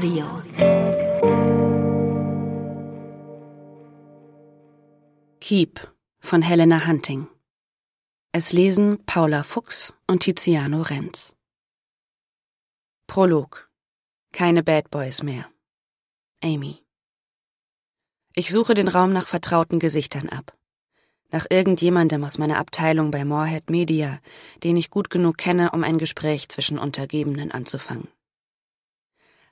Audio. Keep von Helena Hunting. Es lesen Paula Fuchs und Tiziano Renz. Prolog. Keine Bad Boys mehr. Amy. Ich suche den Raum nach vertrauten Gesichtern ab. Nach irgendjemandem aus meiner Abteilung bei Moorhead Media, den ich gut genug kenne, um ein Gespräch zwischen Untergebenen anzufangen.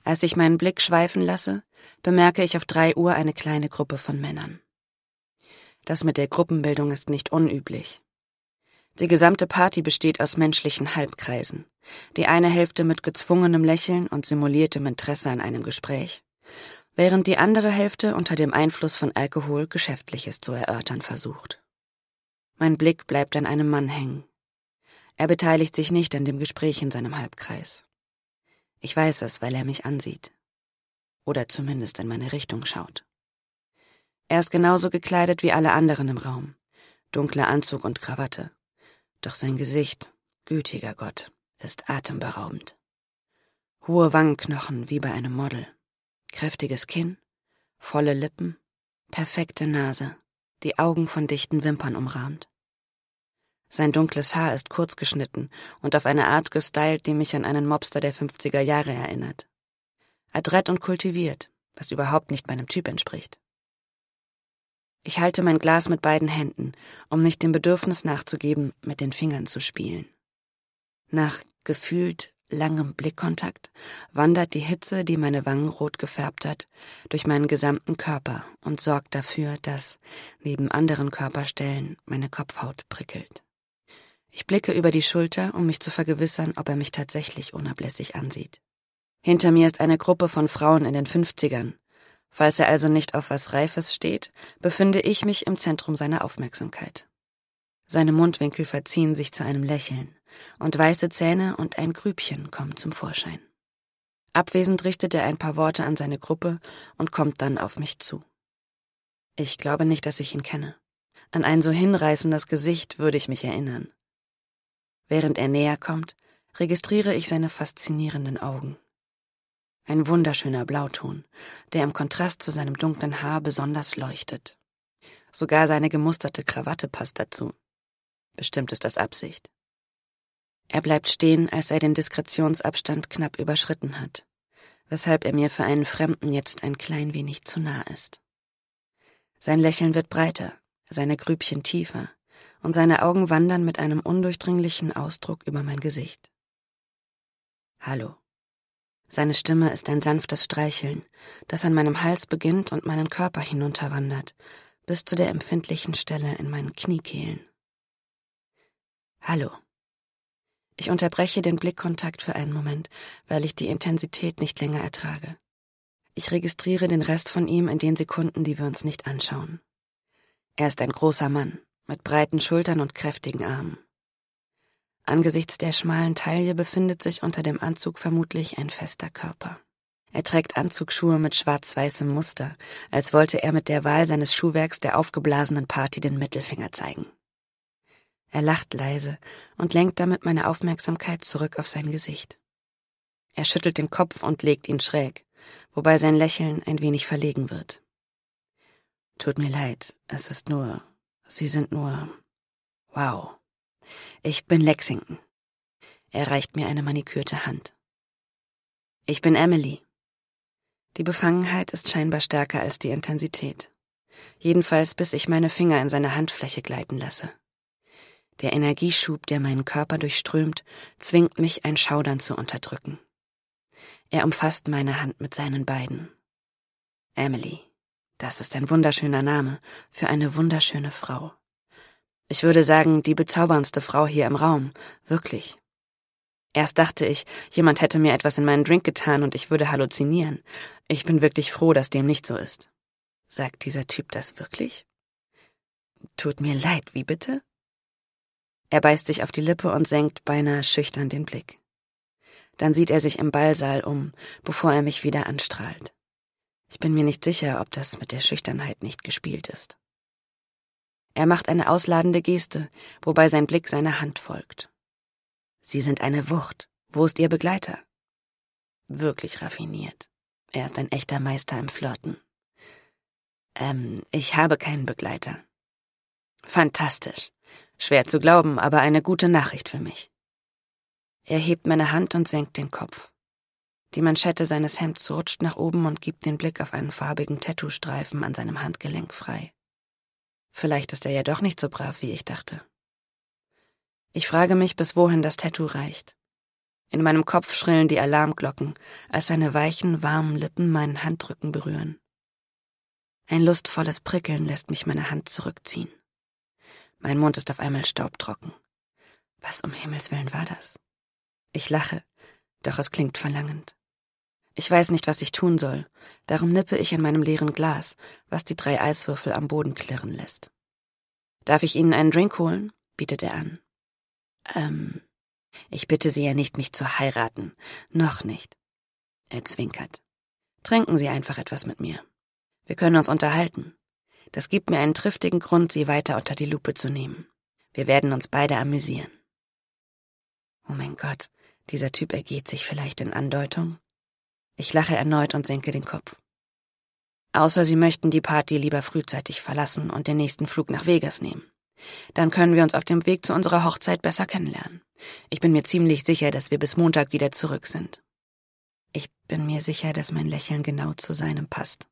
Als ich meinen Blick schweifen lasse, bemerke ich auf drei Uhr eine kleine Gruppe von Männern. Das mit der Gruppenbildung ist nicht unüblich. Die gesamte Party besteht aus menschlichen Halbkreisen. Die eine Hälfte mit gezwungenem Lächeln und simuliertem Interesse an einem Gespräch, während die andere Hälfte unter dem Einfluss von Alkohol Geschäftliches zu erörtern versucht. Mein Blick bleibt an einem Mann hängen. Er beteiligt sich nicht an dem Gespräch in seinem Halbkreis. Ich weiß es, weil er mich ansieht. Oder zumindest in meine Richtung schaut. Er ist genauso gekleidet wie alle anderen im Raum. Dunkler Anzug und Krawatte. Doch sein Gesicht, gütiger Gott, ist atemberaubend. Hohe Wangenknochen wie bei einem Model. Kräftiges Kinn, volle Lippen, perfekte Nase, die Augen von dichten Wimpern umrahmt. Sein dunkles Haar ist kurz geschnitten und auf eine Art gestylt, die mich an einen Mobster der 50er Jahre erinnert. Adrett und kultiviert, was überhaupt nicht meinem Typ entspricht. Ich halte mein Glas mit beiden Händen, um nicht dem Bedürfnis nachzugeben, mit den Fingern zu spielen. Nach gefühlt langem Blickkontakt wandert die Hitze, die meine Wangen rot gefärbt hat, durch meinen gesamten Körper und sorgt dafür, dass neben anderen Körperstellen meine Kopfhaut prickelt. Ich blicke über die Schulter, um mich zu vergewissern, ob er mich tatsächlich unablässig ansieht. Hinter mir ist eine Gruppe von Frauen in den Fünfzigern. Falls er also nicht auf was Reifes steht, befinde ich mich im Zentrum seiner Aufmerksamkeit. Seine Mundwinkel verziehen sich zu einem Lächeln, und weiße Zähne und ein Grübchen kommen zum Vorschein. Abwesend richtet er ein paar Worte an seine Gruppe und kommt dann auf mich zu. Ich glaube nicht, dass ich ihn kenne. An ein so hinreißendes Gesicht würde ich mich erinnern. Während er näher kommt, registriere ich seine faszinierenden Augen. Ein wunderschöner Blauton, der im Kontrast zu seinem dunklen Haar besonders leuchtet. Sogar seine gemusterte Krawatte passt dazu. Bestimmt ist das Absicht. Er bleibt stehen, als er den Diskretionsabstand knapp überschritten hat, weshalb er mir für einen Fremden jetzt ein klein wenig zu nah ist. Sein Lächeln wird breiter, seine Grübchen tiefer, und seine Augen wandern mit einem undurchdringlichen Ausdruck über mein Gesicht. Hallo. Seine Stimme ist ein sanftes Streicheln, das an meinem Hals beginnt und meinen Körper hinunterwandert, bis zu der empfindlichen Stelle in meinen Kniekehlen. Hallo. Ich unterbreche den Blickkontakt für einen Moment, weil ich die Intensität nicht länger ertrage. Ich registriere den Rest von ihm in den Sekunden, die wir uns nicht anschauen. Er ist ein großer Mann, mit breiten Schultern und kräftigen Armen. Angesichts der schmalen Taille befindet sich unter dem Anzug vermutlich ein fester Körper. Er trägt Anzugsschuhe mit schwarz-weißem Muster, als wollte er mit der Wahl seines Schuhwerks der aufgeblasenen Party den Mittelfinger zeigen. Er lacht leise und lenkt damit meine Aufmerksamkeit zurück auf sein Gesicht. Er schüttelt den Kopf und legt ihn schräg, wobei sein Lächeln ein wenig verlegen wird. Tut mir leid, es ist nur Sie sind nur. Wow. Ich bin Lexington. Er reicht mir eine manikürte Hand. Ich bin Emily. Die Befangenheit ist scheinbar stärker als die Intensität. Jedenfalls bis ich meine Finger in seine Handfläche gleiten lasse. Der Energieschub, der meinen Körper durchströmt, zwingt mich, ein Schaudern zu unterdrücken. Er umfasst meine Hand mit seinen beiden. Emily. Das ist ein wunderschöner Name für eine wunderschöne Frau. Ich würde sagen, die bezauberndste Frau hier im Raum, wirklich. Erst dachte ich, jemand hätte mir etwas in meinen Drink getan und ich würde halluzinieren. Ich bin wirklich froh, dass dem nicht so ist. Sagt dieser Typ das wirklich? Tut mir leid, wie bitte? Er beißt sich auf die Lippe und senkt beinahe schüchtern den Blick. Dann sieht er sich im Ballsaal um, bevor er mich wieder anstrahlt. Ich bin mir nicht sicher, ob das mit der Schüchternheit nicht gespielt ist. Er macht eine ausladende Geste, wobei sein Blick seiner Hand folgt. Sie sind eine Wucht. Wo ist Ihr Begleiter? Wirklich raffiniert. Er ist ein echter Meister im Flirten. Ähm, ich habe keinen Begleiter. Fantastisch. Schwer zu glauben, aber eine gute Nachricht für mich. Er hebt meine Hand und senkt den Kopf. Die Manschette seines Hemds rutscht nach oben und gibt den Blick auf einen farbigen Tattoo-Streifen an seinem Handgelenk frei. Vielleicht ist er ja doch nicht so brav, wie ich dachte. Ich frage mich, bis wohin das Tattoo reicht. In meinem Kopf schrillen die Alarmglocken, als seine weichen, warmen Lippen meinen Handrücken berühren. Ein lustvolles Prickeln lässt mich meine Hand zurückziehen. Mein Mund ist auf einmal staubtrocken. Was um Himmels willen war das? Ich lache, doch es klingt verlangend. Ich weiß nicht, was ich tun soll. Darum nippe ich an meinem leeren Glas, was die drei Eiswürfel am Boden klirren lässt. Darf ich Ihnen einen Drink holen? bietet er an. Ähm, ich bitte Sie ja nicht, mich zu heiraten. Noch nicht. Er zwinkert. Trinken Sie einfach etwas mit mir. Wir können uns unterhalten. Das gibt mir einen triftigen Grund, Sie weiter unter die Lupe zu nehmen. Wir werden uns beide amüsieren. Oh mein Gott, dieser Typ ergeht sich vielleicht in Andeutung. Ich lache erneut und senke den Kopf. Außer Sie möchten die Party lieber frühzeitig verlassen und den nächsten Flug nach Vegas nehmen. Dann können wir uns auf dem Weg zu unserer Hochzeit besser kennenlernen. Ich bin mir ziemlich sicher, dass wir bis Montag wieder zurück sind. Ich bin mir sicher, dass mein Lächeln genau zu seinem passt.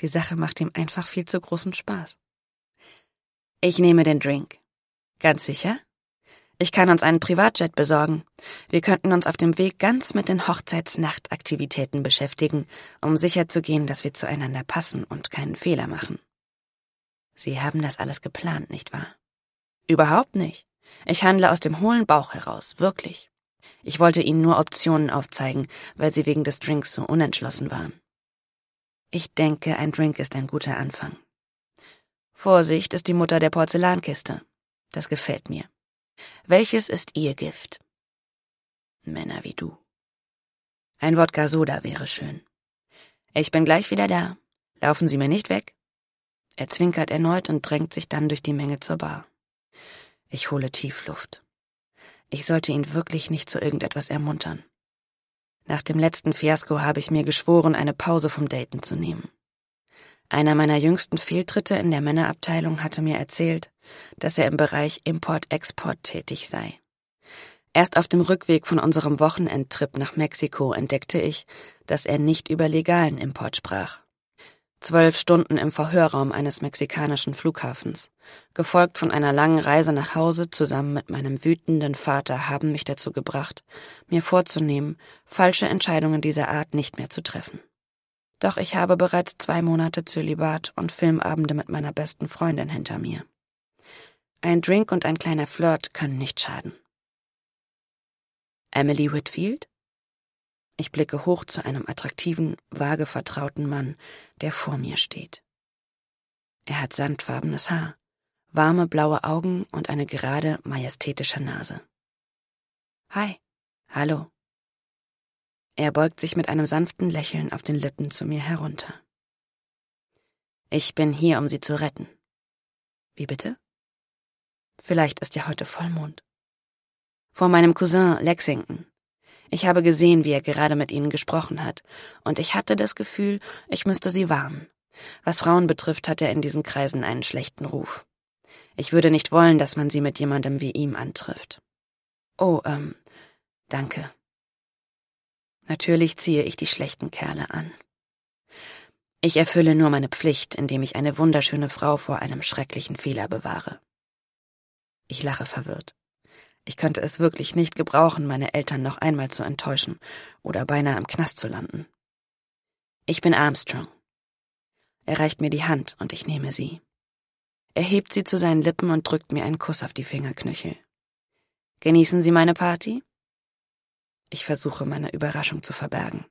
Die Sache macht ihm einfach viel zu großen Spaß. Ich nehme den Drink. Ganz sicher? Ich kann uns einen Privatjet besorgen. Wir könnten uns auf dem Weg ganz mit den Hochzeitsnachtaktivitäten beschäftigen, um sicherzugehen, dass wir zueinander passen und keinen Fehler machen. Sie haben das alles geplant, nicht wahr? Überhaupt nicht. Ich handle aus dem hohlen Bauch heraus, wirklich. Ich wollte Ihnen nur Optionen aufzeigen, weil Sie wegen des Drinks so unentschlossen waren. Ich denke, ein Drink ist ein guter Anfang. Vorsicht ist die Mutter der Porzellankiste. Das gefällt mir. Welches ist ihr Gift? Männer wie du. Ein Wodka Soda wäre schön. Ich bin gleich wieder da. Laufen Sie mir nicht weg. Er zwinkert erneut und drängt sich dann durch die Menge zur Bar. Ich hole Tiefluft. Ich sollte ihn wirklich nicht zu irgendetwas ermuntern. Nach dem letzten Fiasko habe ich mir geschworen, eine Pause vom Daten zu nehmen. Einer meiner jüngsten Fehltritte in der Männerabteilung hatte mir erzählt, dass er im Bereich Import-Export tätig sei. Erst auf dem Rückweg von unserem Wochenendtrip nach Mexiko entdeckte ich, dass er nicht über legalen Import sprach. Zwölf Stunden im Verhörraum eines mexikanischen Flughafens, gefolgt von einer langen Reise nach Hause zusammen mit meinem wütenden Vater haben mich dazu gebracht, mir vorzunehmen, falsche Entscheidungen dieser Art nicht mehr zu treffen. Doch ich habe bereits zwei Monate Zölibat und Filmabende mit meiner besten Freundin hinter mir. Ein Drink und ein kleiner Flirt können nicht schaden. Emily Whitfield? Ich blicke hoch zu einem attraktiven, vage vertrauten Mann, der vor mir steht. Er hat sandfarbenes Haar, warme blaue Augen und eine gerade, majestätische Nase. Hi, hallo, er beugt sich mit einem sanften Lächeln auf den Lippen zu mir herunter. Ich bin hier, um Sie zu retten. Wie bitte? Vielleicht ist ja heute Vollmond. Vor meinem Cousin Lexington. Ich habe gesehen, wie er gerade mit Ihnen gesprochen hat, und ich hatte das Gefühl, ich müsste Sie warnen. Was Frauen betrifft, hat er in diesen Kreisen einen schlechten Ruf. Ich würde nicht wollen, dass man sie mit jemandem wie ihm antrifft. Oh, ähm, danke. Natürlich ziehe ich die schlechten Kerle an. Ich erfülle nur meine Pflicht, indem ich eine wunderschöne Frau vor einem schrecklichen Fehler bewahre. Ich lache verwirrt. Ich könnte es wirklich nicht gebrauchen, meine Eltern noch einmal zu enttäuschen oder beinahe im Knast zu landen. Ich bin Armstrong. Er reicht mir die Hand und ich nehme sie. Er hebt sie zu seinen Lippen und drückt mir einen Kuss auf die Fingerknöchel. Genießen Sie meine Party? Ich versuche, meine Überraschung zu verbergen.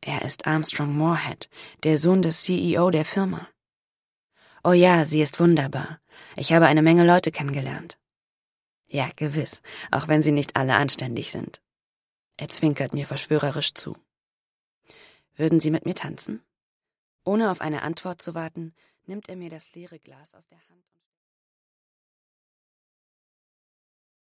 Er ist Armstrong Moorhead, der Sohn des CEO der Firma. Oh ja, sie ist wunderbar. Ich habe eine Menge Leute kennengelernt. Ja, gewiss, auch wenn sie nicht alle anständig sind. Er zwinkert mir verschwörerisch zu. Würden Sie mit mir tanzen? Ohne auf eine Antwort zu warten, nimmt er mir das leere Glas aus der Hand.